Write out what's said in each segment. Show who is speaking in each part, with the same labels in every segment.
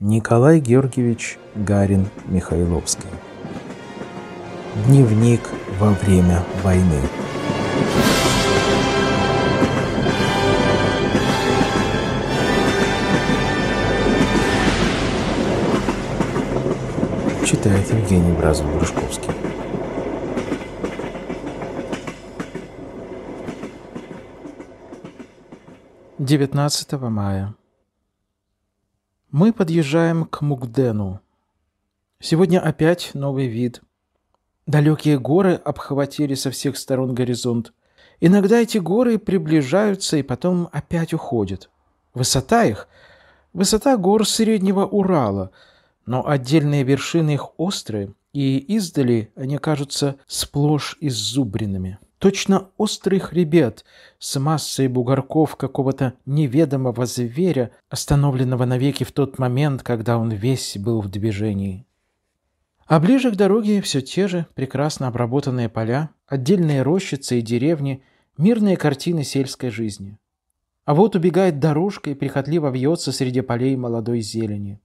Speaker 1: Николай Георгиевич Гарин Михайловский. Дневник во время войны. Читает Евгений Бразов-Грушковский. Девятнадцатого мая. Мы подъезжаем к Мукдену. Сегодня опять новый вид. Далекие горы обхватили со всех сторон горизонт. Иногда эти горы приближаются и потом опять уходят. Высота их – высота гор Среднего Урала, но отдельные вершины их острые, и издали они кажутся сплошь иззубренными точно острый хребет с массой бугорков какого-то неведомого зверя, остановленного навеки в тот момент, когда он весь был в движении. А ближе к дороге все те же прекрасно обработанные поля, отдельные рощицы и деревни, мирные картины сельской жизни. А вот убегает дорожка и прихотливо вьется среди полей молодой зелени.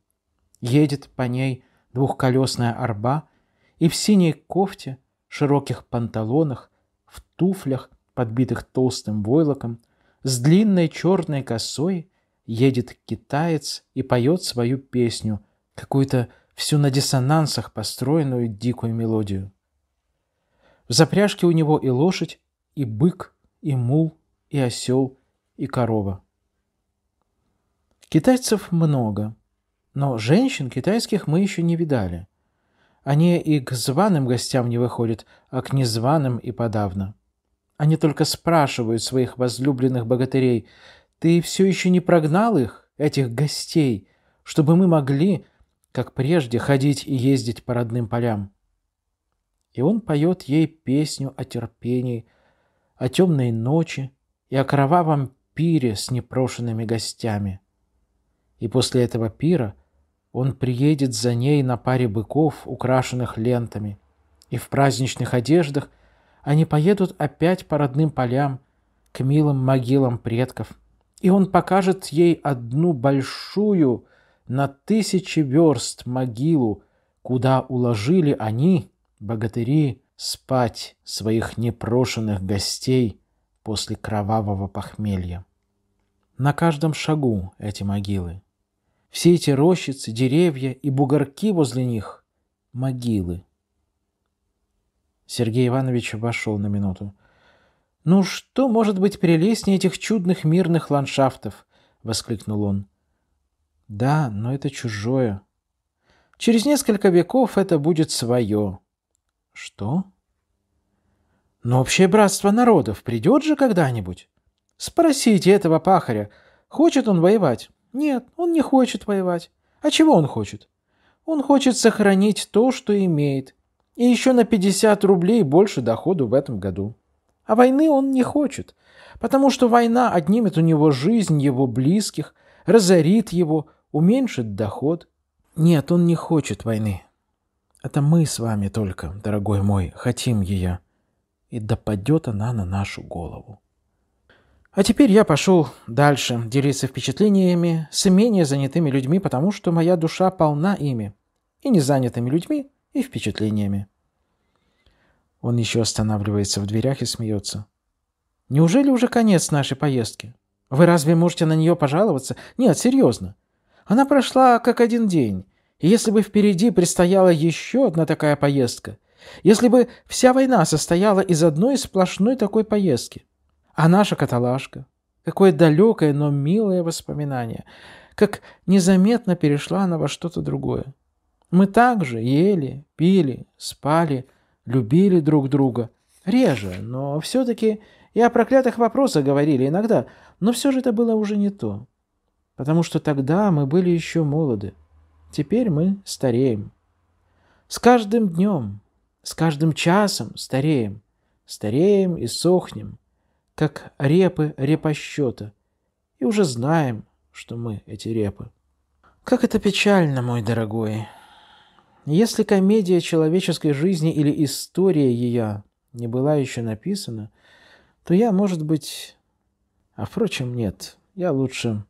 Speaker 1: Едет по ней двухколесная арба, и в синей кофте, широких панталонах, туфлях, подбитых толстым войлоком, с длинной черной косой едет китаец и поет свою песню, какую-то всю на диссонансах построенную дикую мелодию. В запряжке у него и лошадь, и бык, и мул, и осел, и корова. Китайцев много, но женщин китайских мы еще не видали. Они и к званым гостям не выходят, а к незваным и подавно. Они только спрашивают своих возлюбленных богатырей, «Ты все еще не прогнал их, этих гостей, чтобы мы могли, как прежде, ходить и ездить по родным полям?» И он поет ей песню о терпении, о темной ночи и о кровавом пире с непрошенными гостями. И после этого пира он приедет за ней на паре быков, украшенных лентами, и в праздничных одеждах – они поедут опять по родным полям, к милым могилам предков. И он покажет ей одну большую на тысячи верст могилу, куда уложили они, богатыри, спать своих непрошенных гостей после кровавого похмелья. На каждом шагу эти могилы. Все эти рощицы, деревья и бугорки возле них — могилы. Сергей Иванович вошел на минуту. «Ну что может быть прелестнее этих чудных мирных ландшафтов?» — воскликнул он. «Да, но это чужое. Через несколько веков это будет свое». «Что?» «Но общее братство народов придет же когда-нибудь?» «Спросите этого пахаря, хочет он воевать?» «Нет, он не хочет воевать. А чего он хочет?» «Он хочет сохранить то, что имеет» И еще на 50 рублей больше доходу в этом году. А войны он не хочет, потому что война отнимет у него жизнь его близких, разорит его, уменьшит доход. Нет, он не хочет войны. Это мы с вами только, дорогой мой, хотим ее. И допадет она на нашу голову. А теперь я пошел дальше делиться впечатлениями с менее занятыми людьми, потому что моя душа полна ими. И незанятыми людьми, и впечатлениями. Он еще останавливается в дверях и смеется. «Неужели уже конец нашей поездки? Вы разве можете на нее пожаловаться? Нет, серьезно. Она прошла как один день. И если бы впереди предстояла еще одна такая поездка, если бы вся война состояла из одной сплошной такой поездки, а наша каталажка, какое далекое, но милое воспоминание, как незаметно перешла она во что-то другое. Мы также ели, пили, спали, любили друг друга. Реже, но все-таки и о проклятых вопросах говорили иногда, но все же это было уже не то. Потому что тогда мы были еще молоды. Теперь мы стареем. С каждым днем, с каждым часом стареем. Стареем и сохнем, как репы репощета. И уже знаем, что мы эти репы. Как это печально, мой дорогой. Если комедия человеческой жизни или история ее не была еще написана, то я, может быть... А впрочем, нет, я лучше...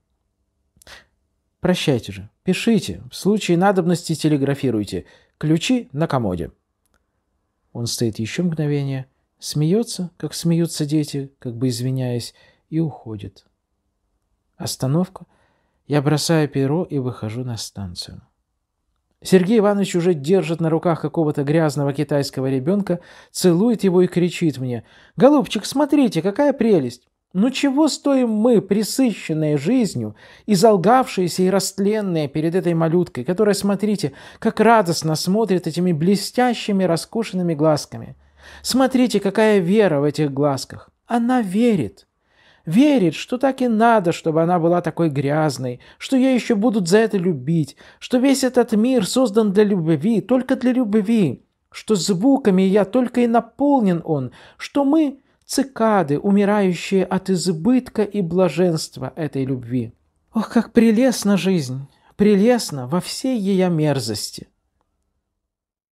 Speaker 1: Прощайте же, пишите, в случае надобности телеграфируйте. Ключи на комоде. Он стоит еще мгновение, смеется, как смеются дети, как бы извиняясь, и уходит. Остановка. Я бросаю перо и выхожу на станцию. Сергей Иванович уже держит на руках какого-то грязного китайского ребенка, целует его и кричит мне. «Голубчик, смотрите, какая прелесть! Ну чего стоим мы, присыщенные жизнью, и залгавшиеся и растленные перед этой малюткой, которая, смотрите, как радостно смотрит этими блестящими, раскушенными глазками? Смотрите, какая вера в этих глазках! Она верит!» Верит, что так и надо, чтобы она была такой грязной, что ее еще будут за это любить, что весь этот мир создан для любви, только для любви, что звуками я только и наполнен он, что мы — цикады, умирающие от избытка и блаженства этой любви. Ох, как прелестна жизнь, прелестна во всей ее мерзости.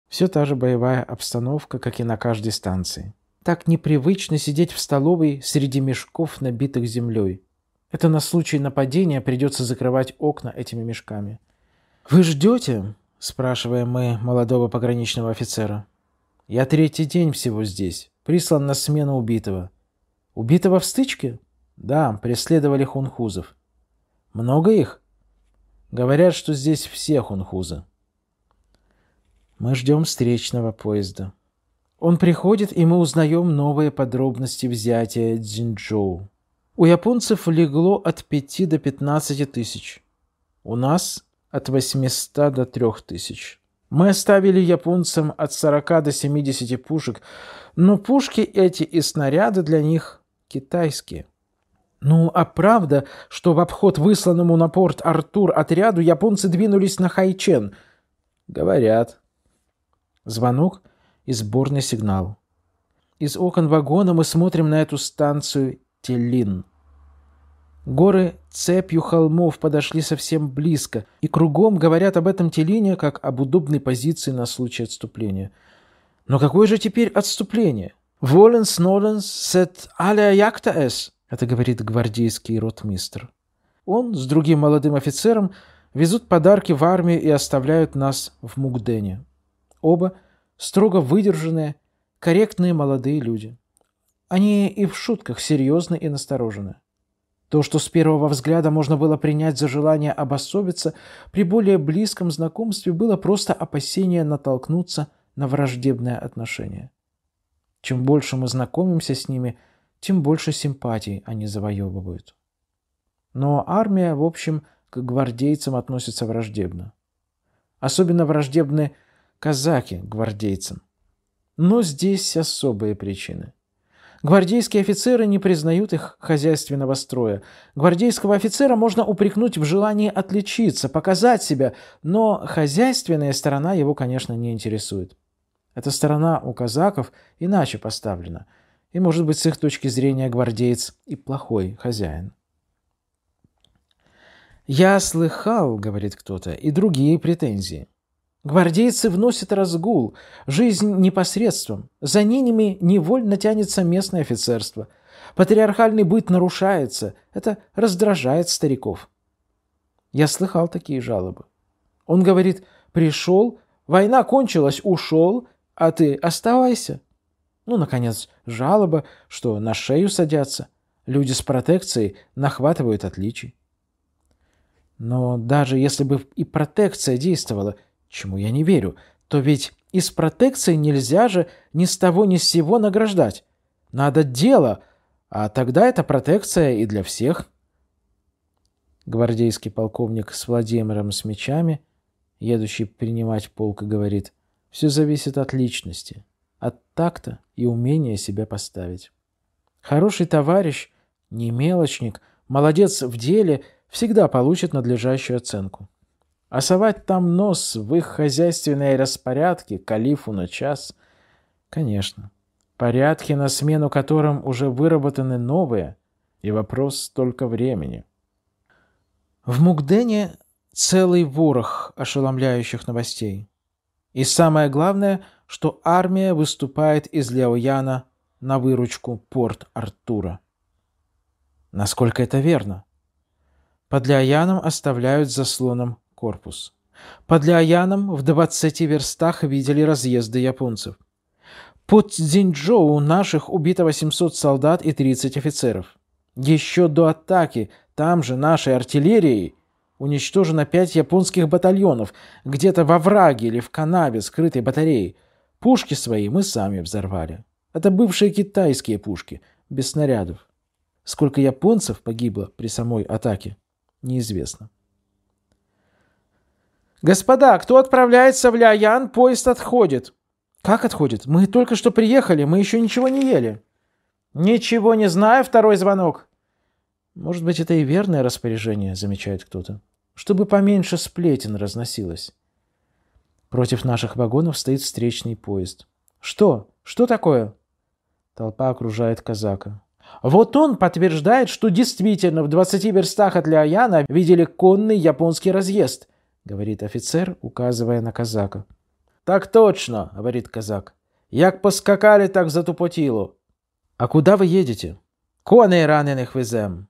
Speaker 1: Все та же боевая обстановка, как и на каждой станции. Так непривычно сидеть в столовой среди мешков, набитых землей. Это на случай нападения придется закрывать окна этими мешками. «Вы ждете?» – спрашиваем мы молодого пограничного офицера. «Я третий день всего здесь. Прислан на смену убитого». «Убитого в стычке?» «Да, преследовали хунхузов». «Много их?» «Говорят, что здесь все хунхузы». Мы ждем встречного поезда. Он приходит, и мы узнаем новые подробности взятия Дзинчжоу. У японцев легло от 5 до 15 тысяч. У нас от 800 до 3 тысяч. Мы оставили японцам от 40 до 70 пушек, но пушки эти и снаряды для них китайские. Ну, а правда, что в обход высланному на порт Артур отряду японцы двинулись на Хайчен? Говорят. Звонок, и сборный сигнал. Из окон вагона мы смотрим на эту станцию Теллин. Горы цепью холмов подошли совсем близко, и кругом говорят об этом Телине как об удобной позиции на случай отступления. Но какое же теперь отступление? «Воленс ноленс сет аля якта эс», — это говорит гвардейский ротмистр. Он с другим молодым офицером везут подарки в армию и оставляют нас в Мугдене. Оба — строго выдержанные, корректные молодые люди. Они и в шутках серьезны и насторожены. То, что с первого взгляда можно было принять за желание обособиться, при более близком знакомстве было просто опасение натолкнуться на враждебное отношение. Чем больше мы знакомимся с ними, тем больше симпатий они завоевывают. Но армия, в общем, к гвардейцам относится враждебно. Особенно враждебны – казаки гвардейцам. Но здесь особые причины. Гвардейские офицеры не признают их хозяйственного строя. Гвардейского офицера можно упрекнуть в желании отличиться, показать себя, но хозяйственная сторона его, конечно, не интересует. Эта сторона у казаков иначе поставлена, и, может быть, с их точки зрения гвардеец и плохой хозяин. «Я слыхал, — говорит кто-то, — и другие претензии. Гвардейцы вносят разгул, жизнь непосредством, за ними невольно тянется местное офицерство. Патриархальный быт нарушается, это раздражает стариков. Я слыхал такие жалобы. Он говорит, пришел, война кончилась, ушел, а ты оставайся. Ну, наконец, жалоба, что на шею садятся. Люди с протекцией нахватывают отличий. Но даже если бы и протекция действовала – чему я не верю, то ведь из протекции нельзя же ни с того ни с сего награждать. Надо дело, а тогда это протекция и для всех. Гвардейский полковник с Владимиром с мечами, едущий принимать полк, говорит, все зависит от личности, от такта и умения себя поставить. Хороший товарищ, не мелочник, молодец в деле, всегда получит надлежащую оценку. А совать там нос в их хозяйственные распорядки калифу на час? Конечно. Порядки, на смену которым уже выработаны новые, и вопрос только времени. В Мукдене целый ворох ошеломляющих новостей. И самое главное, что армия выступает из Леояна на выручку Порт-Артура. Насколько это верно? Под Леояном оставляют заслоном корпус. Под Ляояном в 20 верстах видели разъезды японцев. Под Цзиньчжоу наших убито 800 солдат и 30 офицеров. Еще до атаки там же нашей артиллерией уничтожено 5 японских батальонов, где-то во враге или в канаве скрытой батареи. Пушки свои мы сами взорвали. Это бывшие китайские пушки, без снарядов. Сколько японцев погибло при самой атаке, неизвестно. «Господа, кто отправляется в Ляян, поезд отходит». «Как отходит? Мы только что приехали, мы еще ничего не ели». «Ничего не знаю, второй звонок». «Может быть, это и верное распоряжение», — замечает кто-то, «чтобы поменьше сплетен разносилось». Против наших вагонов стоит встречный поезд. «Что? Что такое?» Толпа окружает казака. Вот он подтверждает, что действительно в 20 верстах от Ляояна видели конный японский разъезд говорит офицер, указывая на казака. Так точно, говорит казак. Як поскакали, так затупотіло. А куда вы едете? Коней раненых везем.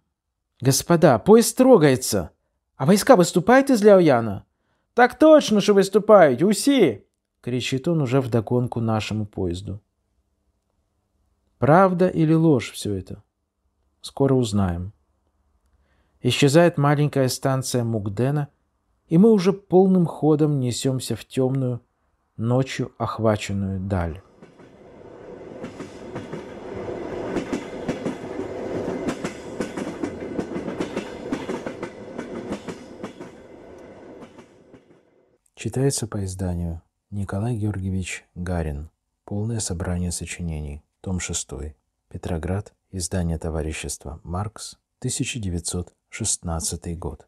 Speaker 1: Господа, поезд трогается. А войска выступают из Ляояна? Так точно, что выступают, уси! Кричит он уже вдогонку нашему поезду. Правда или ложь все это? Скоро узнаем. Исчезает маленькая станция Мугдена и мы уже полным ходом несемся в темную, ночью охваченную даль. Читается по изданию Николай Георгиевич Гарин. Полное собрание сочинений. Том 6. Петроград. Издание товарищества «Маркс», 1916 год.